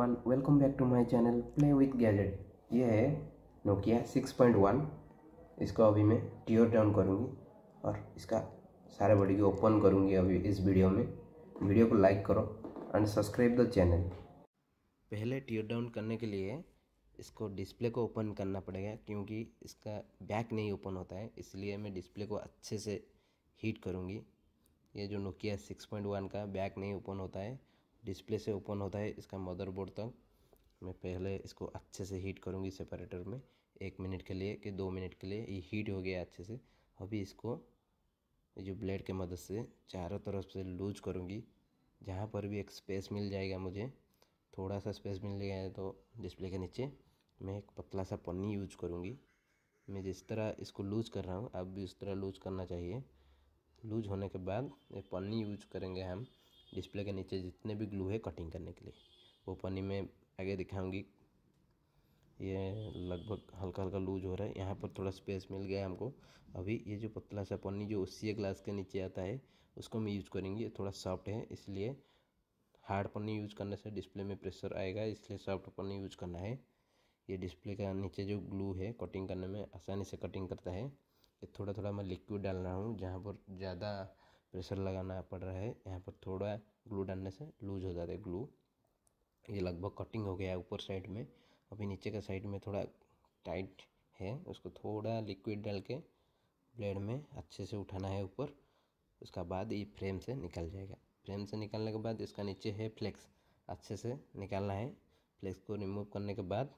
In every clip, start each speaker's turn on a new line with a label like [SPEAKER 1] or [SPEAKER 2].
[SPEAKER 1] everyone welcome back to my channel play with gadget ये है Nokia 6.1 इसको अभी मैं टीयर डाउन करूँगी और इसका सारे बॉडी को ओपन करूँगी अभी इस वीडियो में वीडियो को लाइक करो एंड सब्सक्राइब द चैनल पहले टीयर डाउन करने के लिए इसको डिस्प्ले को ओपन करना पड़ेगा क्योंकि इसका बैक नहीं ओपन होता है इसलिए मैं डिस्प्ले को अच्छे से हीट करूँगी ये जो नोकिया सिक्स का बैक नहीं ओपन होता है डिस्प्ले से ओपन होता है इसका मदरबोर्ड तक मैं पहले इसको अच्छे से हीट करूँगी सेपरेटर में एक मिनट के लिए कि दो मिनट के लिए ये हीट हो गया अच्छे से अभी इसको जो ब्लेड के मदद से चारों तरफ से लूज करूँगी जहाँ पर भी एक स्पेस मिल जाएगा मुझे थोड़ा सा स्पेस मिल गया है तो डिस्प्ले के नीचे मैं एक पतला सा पन्नी यूज करूँगी मैं जिस तरह इसको लूज कर रहा हूँ आप भी उस तरह लूज करना चाहिए लूज होने के बाद ये पन्नी यूज करेंगे हम डिस्प्ले के नीचे जितने भी ग्लू है कटिंग करने के लिए वो पानी में आगे दिखाऊंगी ये लगभग हल्का हल्का लूज हो रहा है यहाँ पर थोड़ा स्पेस मिल गया हमको अभी ये जो पतला सा पन्नी जो उसी ग्लास के नीचे आता है उसको हम यूज करेंगे थोड़ा सॉफ्ट है इसलिए हार्ड पन्नी यूज करने से डिस्प्ले में प्रेशर आएगा इसलिए सॉफ्ट पन्नी यूज करना है ये डिस्प्ले का नीचे जो ग्लू है कटिंग करने में आसानी से कटिंग करता है ये थोड़ा थोड़ा मैं लिक्विड डाल रहा हूँ जहाँ पर ज़्यादा प्रेशर लगाना पड़ रहा है यहाँ पर थोड़ा ग्लू डालने से लूज हो जाता है ग्लू ये लगभग कटिंग हो गया है ऊपर साइड में अभी नीचे का साइड में थोड़ा टाइट है उसको थोड़ा लिक्विड डाल के ब्लेड में अच्छे से उठाना है ऊपर उसका बाद ये फ्रेम से निकल जाएगा फ्रेम से निकालने के बाद इसका नीचे है फ्लेक्स अच्छे से निकालना है फ्लेक्स को रिमूव करने के बाद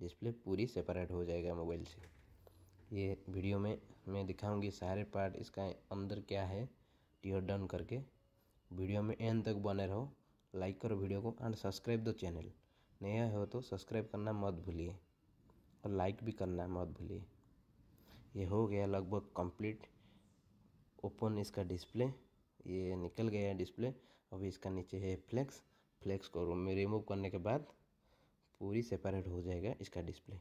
[SPEAKER 1] डिस्प्ले पूरी सेपरेट हो जाएगा मोबाइल से ये वीडियो में मैं दिखाऊंगी सारे पार्ट इसका अंदर क्या है टीयर डन करके वीडियो में एंड तक बने रहो लाइक करो वीडियो को एंड सब्सक्राइब द चैनल नया हो तो सब्सक्राइब करना मत भूलिए और लाइक भी करना मत भूलिए ये हो गया लगभग कंप्लीट ओपन इसका डिस्प्ले ये निकल गया है डिस्प्ले अभी इसका नीचे है फ्लेक्स फ्लेक्स को रिमूव करने के बाद पूरी सेपरेट हो जाएगा इसका डिस्प्ले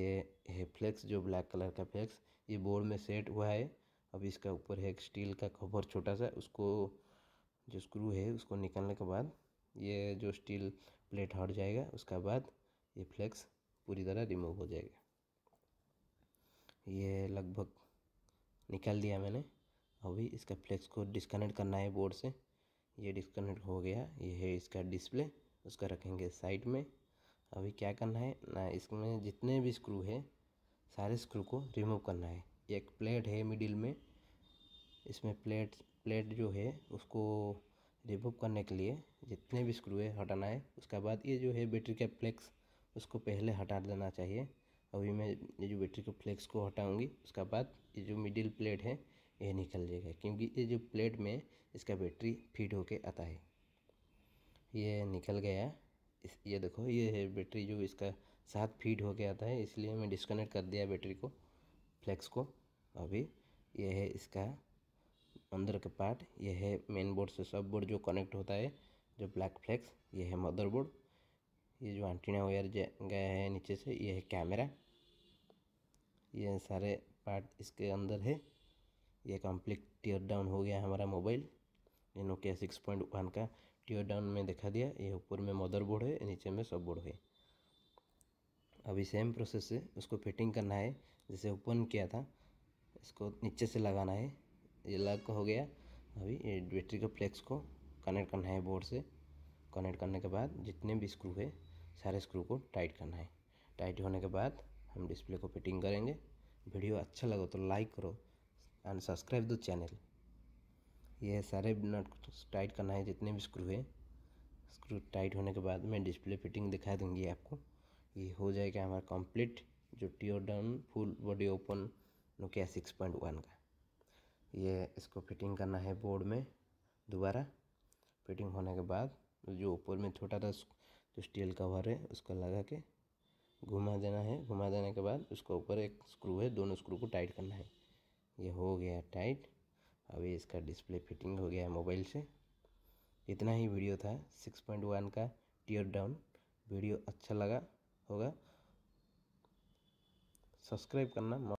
[SPEAKER 1] ये है फ्लेक्स जो ब्लैक कलर का फ्लेक्स ये बोर्ड में सेट हुआ है अब इसका ऊपर है एक स्टील का कवर छोटा सा उसको जो स्क्रू है उसको निकालने के बाद ये जो स्टील प्लेट हट जाएगा उसका बाद ये फ्लेक्स पूरी तरह रिमूव हो जाएगा ये लगभग निकाल दिया मैंने अभी इसका फ्लेक्स को डिस्कनेक्ट करना है बोर्ड से ये डिस्कनेक्ट हो गया ये है इसका डिस्प्ले उसका रखेंगे साइड में अभी क्या करना है ना इसमें जितने भी स्क्रू है सारे स्क्रू को रिमूव करना है एक प्लेट है मिडिल में इसमें प्लेट प्लेट जो है उसको रिमूव करने के लिए जितने भी स्क्रू है हटाना है उसके बाद ये जो है बैटरी का फ्लेक्स उसको पहले हटा देना चाहिए अभी मैं ये जो बैटरी के फ्लेक्स को हटाऊंगी उसके बाद ये जो मिडिल प्लेट है ये निकल जाएगा क्योंकि ये जो प्लेट में इसका बैटरी फिट होके आता है ये निकल गया इस ये देखो ये है बैटरी जो इसका साथ फीड होके आता है इसलिए मैं डिस्कनेक्ट कर दिया बैटरी को फ्लेक्स को अभी यह है इसका अंदर का पार्ट यह है मेन बोर्ड से सब बोर्ड जो कनेक्ट होता है जो ब्लैक फ्लैक्स यह है मदरबोर्ड ये जो एंटीना वायर गया है नीचे से यह है कैमरा ये सारे पार्ट इसके अंदर है ये कम्प्लीट टीयर डाउन हो गया हमारा मोबाइल ये नोकिया सिक्स पॉइंट वन का टीयर डाउन में दिखा दिया ये ऊपर में मदरबोर्ड है नीचे में सब बोर्ड है अभी सेम प्रोसेस से उसको फिटिंग करना है जैसे ओपन किया था इसको नीचे से लगाना है ये लग हो गया अभी ये बैटरी के फ्लेक्स को कनेक्ट करना है बोर्ड से कनेक्ट करने के बाद जितने भी स्क्रू है सारे स्क्रू को टाइट करना है टाइट होने के बाद हम डिस्प्ले को फिटिंग करेंगे वीडियो अच्छा लगा तो लाइक करो एंड सब्सक्राइब द चैनल ये सारे नट टाइट करना है जितने भी स्क्रू है स्क्रू टाइट होने के बाद मैं डिस्प्ले फिटिंग दिखा दूँगी आपको ये हो जाएगा हमारा कंप्लीट जो tear down full body open Nokia six point one का ये इसको फिटिंग करना है बोर्ड में दोबारा फिटिंग होने के बाद जो ऊपर में छोटा सा जो स्टील कवर है उसको लगा के घुमा देना है घुमा देने के बाद उसको ऊपर एक स्क्रू है दोनों स्क्रू को टाइट करना है ये हो गया टाइट अभी इसका डिस्प्ले फिटिंग हो गया है मोबाइल से इतना ही वीडियो था सिक्स पॉइंट वन का टीयर डाउन वीडियो अच्छा लगा हो गया सब्सक्राइब करना